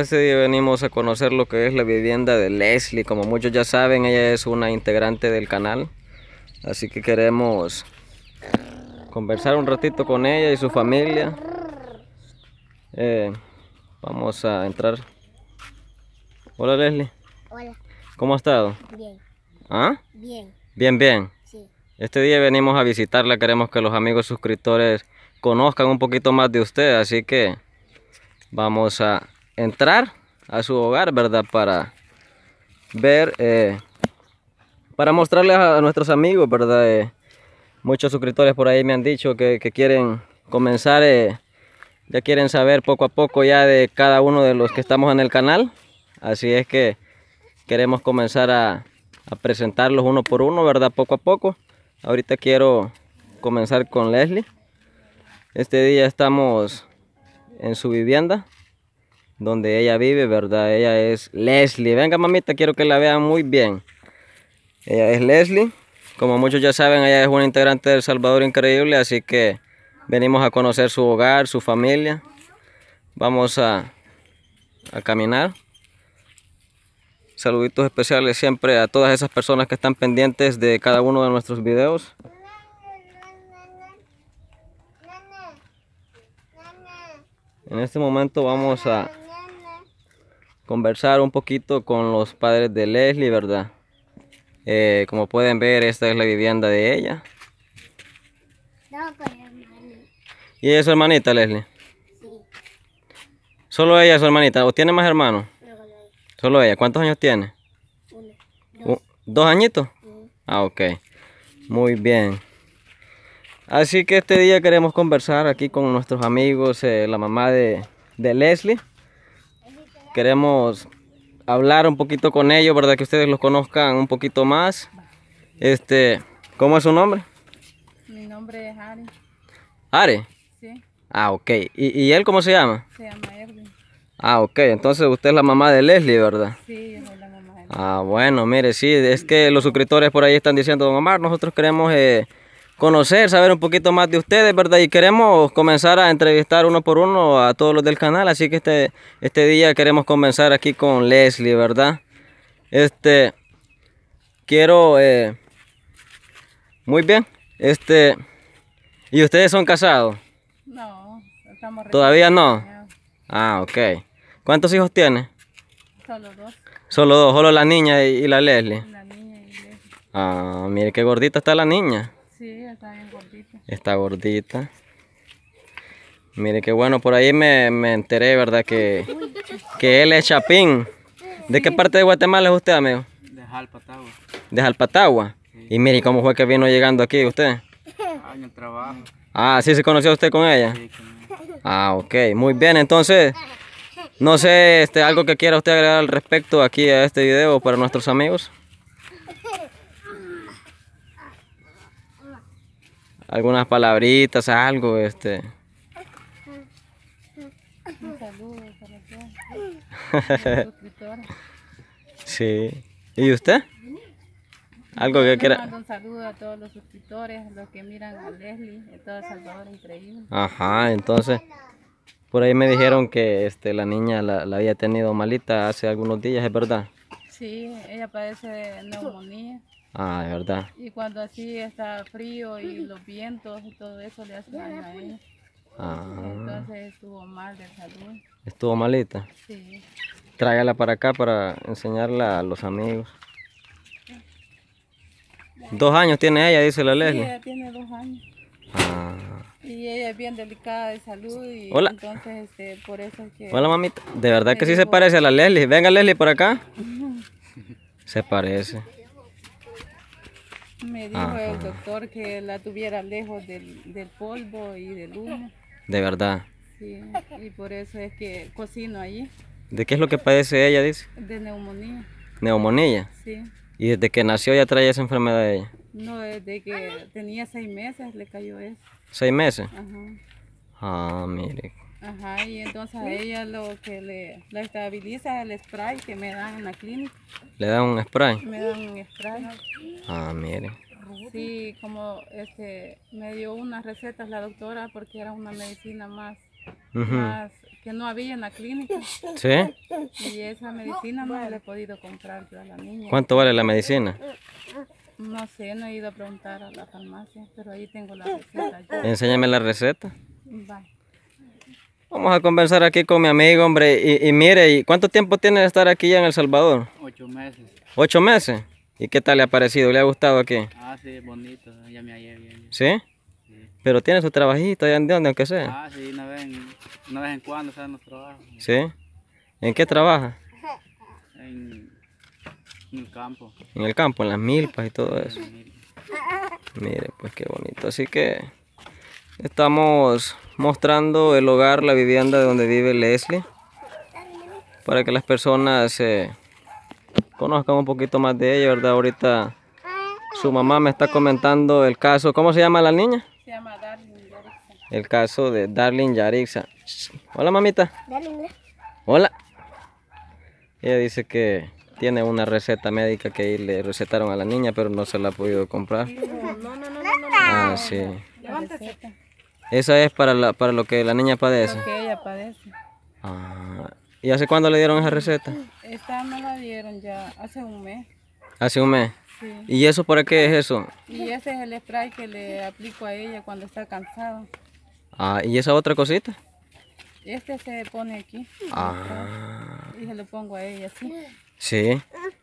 este día venimos a conocer lo que es la vivienda de Leslie. Como muchos ya saben, ella es una integrante del canal. Así que queremos conversar un ratito con ella y su familia. Eh, vamos a entrar. Hola Leslie. Hola. ¿Cómo ha estado? Bien. ¿Ah? Bien. Bien, bien. Sí. Este día venimos a visitarla. Queremos que los amigos suscriptores conozcan un poquito más de usted. Así que vamos a entrar a su hogar, ¿verdad? Para ver, eh, para mostrarles a nuestros amigos, ¿verdad? Eh, muchos suscriptores por ahí me han dicho que, quieren comenzar, eh, ya quieren saber poco a poco ya de cada uno de los que estamos en el canal. Así es que queremos comenzar a, a presentarlos uno por uno, ¿verdad? Poco a poco. Ahorita quiero comenzar con Leslie. Este día estamos en su vivienda donde ella vive, ¿verdad? Ella es Leslie. Venga, mamita, quiero que la vean muy bien. Ella es Leslie. Como muchos ya saben, ella es una integrante del Salvador increíble, así que venimos a conocer su hogar, su familia. Vamos a, a caminar. Saluditos especiales siempre a todas esas personas que están pendientes de cada uno de nuestros videos. En este momento vamos a conversar un poquito con los padres de Leslie, ¿verdad? Eh, como pueden ver, esta es la vivienda de ella. ¿Y es hermanita, Leslie? Sí. ¿Solo ella es su hermanita? ¿O tiene más hermanos? Solo ella. ¿Cuántos años tiene? Uno. Dos. añitos? Ah, ok. Muy bien. Así que este día queremos conversar aquí con nuestros amigos, eh, la mamá de, de Leslie queremos hablar un poquito con ellos, ¿verdad? Que ustedes los conozcan un poquito más. Este, ¿cómo es su nombre? Mi nombre es Are. ¿Ari? Sí. Ah, ok. ¿Y, él cómo se llama? Se llama Erwin. Ah, ok. Entonces usted es la mamá de Leslie, ¿verdad? Sí, yo soy la mamá de Leslie. Ah, bueno, mire, sí, es que los suscriptores por ahí están diciendo, Don Omar, nosotros queremos... Eh, conocer, saber un poquito más de ustedes, ¿verdad? Y queremos comenzar a entrevistar uno por uno a todos los del canal, así que este, este día queremos comenzar aquí con Leslie, ¿verdad? Este, quiero, eh, muy bien, este, ¿y ustedes son casados? No, estamos ¿Todavía no? Ah, ok. ¿Cuántos hijos tiene? Solo dos. Solo dos, solo la niña y, la Leslie. La niña y Leslie. Ah, mire qué gordita está la niña. Sí, está gordita. Está gordita. Mire que bueno, por ahí me, enteré, ¿verdad? Que, que, él es chapín. ¿De qué parte de Guatemala es usted, amigo? De Jalpatagua. ¿De Jalpatagua? Y mire, ¿cómo fue que vino llegando aquí usted? Año ah, en el trabajo. Ah, ¿sí se conoció usted con ella? Ah, ok. Muy bien, entonces, no sé, este, algo que quiera usted agregar al respecto aquí a este video para nuestros amigos. algunas palabritas, algo, este. Un saludo para todos. sí. ¿Y usted? Algo que quiera. Un saludo a todos los suscriptores, los que miran a Leslie, en toda increíble. Ajá, entonces, por ahí me dijeron que este, la niña la, la había tenido malita hace algunos días, ¿es verdad? Sí, ella padece de neumonía. Ah, de verdad. Y cuando así está frío y los vientos y todo eso le hace mal a ella. Ah. Entonces estuvo mal de salud. ¿Estuvo malita? Sí. Tráigala para acá para enseñarla a los amigos. Dos años tiene ella, dice la Leslie. Sí, ella tiene dos años. Ah. Y ella es bien delicada de salud y Hola. entonces este, por eso que... Hola mamita, de verdad que sí se parece a la Leslie. Venga Leslie por acá. se parece. Me dijo el doctor que la tuviera lejos del, del polvo y del humo. De verdad. Sí, y por eso es que cocino allí. ¿De qué es lo que padece ella, dice? De neumonía. ¿Neumonía? Sí. ¿Y desde que nació ya trae esa enfermedad de ella? No, desde que tenía seis meses le cayó eso. ¿Seis meses? Ajá. Ah, mire, Ajá, y entonces a ella lo que le la estabiliza es el spray que me dan en la clínica. ¿Le dan un spray? Me dan un spray. Ah, mire. Sí, como este, me dio unas recetas la doctora porque era una medicina más, más que no había en la clínica. ¿Sí? Y esa medicina no la he podido comprar a la niña. ¿Cuánto vale la medicina? No sé, no he ido a preguntar a la farmacia, pero ahí tengo la receta. Enséñame la receta. Bye. Vamos a conversar aquí con mi amigo, hombre. Y, mire, ¿y ¿cuánto tiempo tiene de estar aquí ya en El Salvador? Ocho meses. ¿Ocho meses? ¿Y qué tal le ha parecido? ¿Le ha gustado aquí? Ah, sí, bonito. Ya me hallé bien. ¿Sí? Pero tiene su trabajito allá en donde, aunque sea. Ah, sí, una vez en, una vez en cuando los trabajos. ¿Sí? ¿En qué trabaja? En, en, el campo. En el campo, en las milpas y todo eso. Mire, pues qué bonito. Así que estamos mostrando el hogar, la vivienda donde vive Leslie, para que las personas eh, conozcan un poquito más de ella, ¿verdad? Ahorita su mamá me está comentando el caso, ¿cómo se llama la niña? Se llama Darling Yarixa. El caso de Darling Yarixa. Hola mamita. Darling. Hola. Ella dice que tiene una receta médica que le recetaron a la niña, pero no se la ha podido comprar. No, no, no, no, Ah, sí. Esa es para, lo que la niña padece. Lo que ella padece. Ah, ¿Y hace cuándo le dieron esa receta? Esta no la dieron ya hace un mes. ¿Hace un mes? Sí. ¿Y eso para qué es eso? Y ese es el spray que le aplico a ella cuando está cansada. Ah, ¿y esa otra cosita? Este se pone aquí. Ah. Y se lo pongo a ella, así. Sí.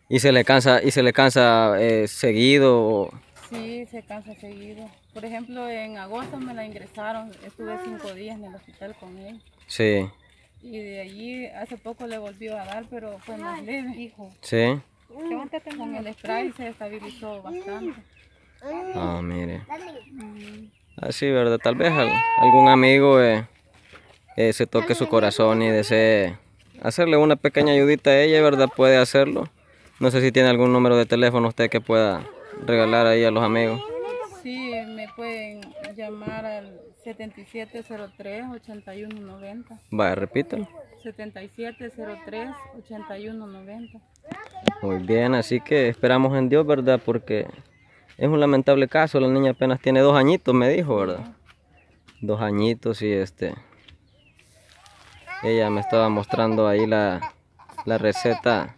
¿Y se le cansa, y se le cansa eh, seguido? Sí, se cansa seguido. Por ejemplo, en agosto me la ingresaron, estuve cinco días en el hospital con él. Sí. Y de allí hace poco le volvió a dar, pero fue más leve, hijo. Sí. Con el spray se estabilizó bastante. Ah, mire. Así, ah, sí, ¿verdad? Tal vez algún amigo eh, eh, se toque su corazón y desee hacerle una pequeña ayudita a ella, ¿verdad? Puede hacerlo. No sé si tiene algún número de teléfono usted que pueda regalar ahí a los amigos? Sí, me pueden llamar al 7703-8190. Va, repítalo. 7703-8190. Muy bien, así que esperamos en Dios, ¿verdad? Porque es un lamentable caso, la niña apenas tiene dos añitos, me dijo, ¿verdad? Dos añitos y este... Ella me estaba mostrando ahí la, la receta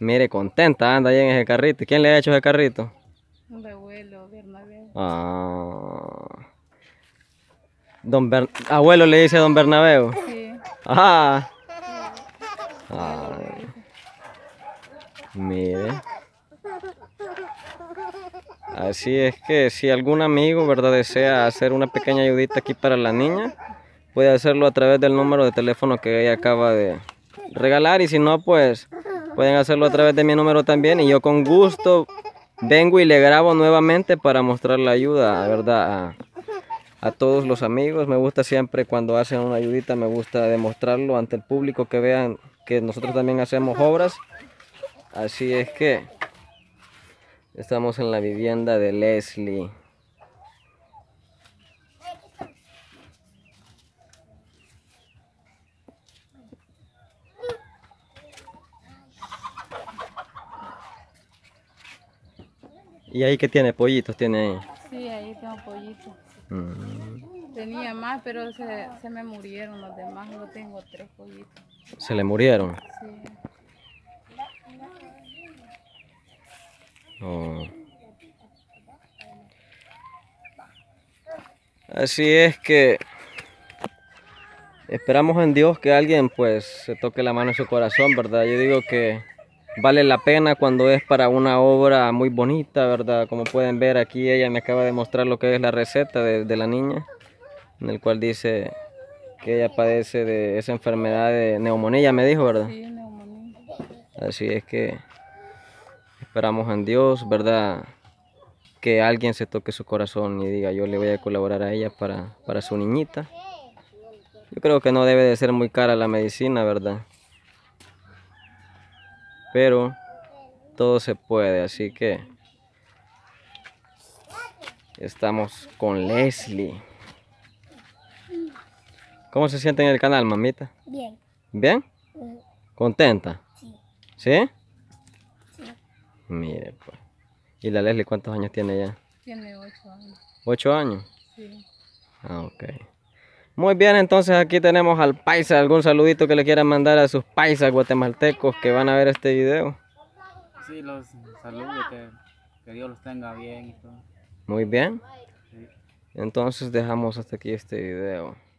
Mire, contenta anda ahí en ese carrito. ¿Quién le ha hecho ese carrito? Un abuelo, Bernabé. Ah. Don Abuelo le dice a don Bernabeu. Sí. Ah. Ah. Mire. Así es que si algún amigo, ¿verdad?, desea hacer una pequeña ayudita aquí para la niña, puede hacerlo a través del número de teléfono que ella acaba de regalar y si no, pues Pueden hacerlo a través de mi número también y yo con gusto vengo y le grabo nuevamente para mostrar la ayuda, ¿verdad? A, a todos los amigos. Me gusta siempre cuando hacen una ayudita, me gusta demostrarlo ante el público que vean que nosotros también hacemos obras. Así es que estamos en la vivienda de Leslie. ¿Y ahí qué tiene? ¿Pollitos tiene ahí? Sí, ahí tengo pollitos. Mm. Tenía más, pero se, me murieron los demás. Yo tengo tres pollitos. ¿Se le murieron? Sí. Oh. Así es que esperamos en Dios que alguien pues se toque la mano en su corazón, ¿verdad? Yo digo que vale la pena cuando es para una obra muy bonita, ¿verdad? Como pueden ver aquí ella me acaba de mostrar lo que es la receta de, la niña, en el cual dice que ella padece de esa enfermedad de neumonía, me dijo, ¿verdad? Sí, Así es que esperamos en Dios, ¿verdad? Que alguien se toque su corazón y diga, yo le voy a colaborar a ella para, para su niñita. Yo creo que no debe de ser muy cara la medicina, ¿verdad? pero todo se puede, así que estamos con Leslie. ¿Cómo se siente en el canal, mamita? Bien. ¿Bien? ¿Contenta? Sí. ¿Sí? Sí. Mire, pues. ¿Y la Leslie cuántos años tiene ya? Tiene ocho años. ¿Ocho años? Sí. Ah, ok. Muy bien, entonces aquí tenemos al paisa. ¿Algún saludito que le quieran mandar a sus paisas guatemaltecos que van a ver este video? Sí, los saludos, que, que Dios los tenga bien y todo. Muy bien. Entonces dejamos hasta aquí este video.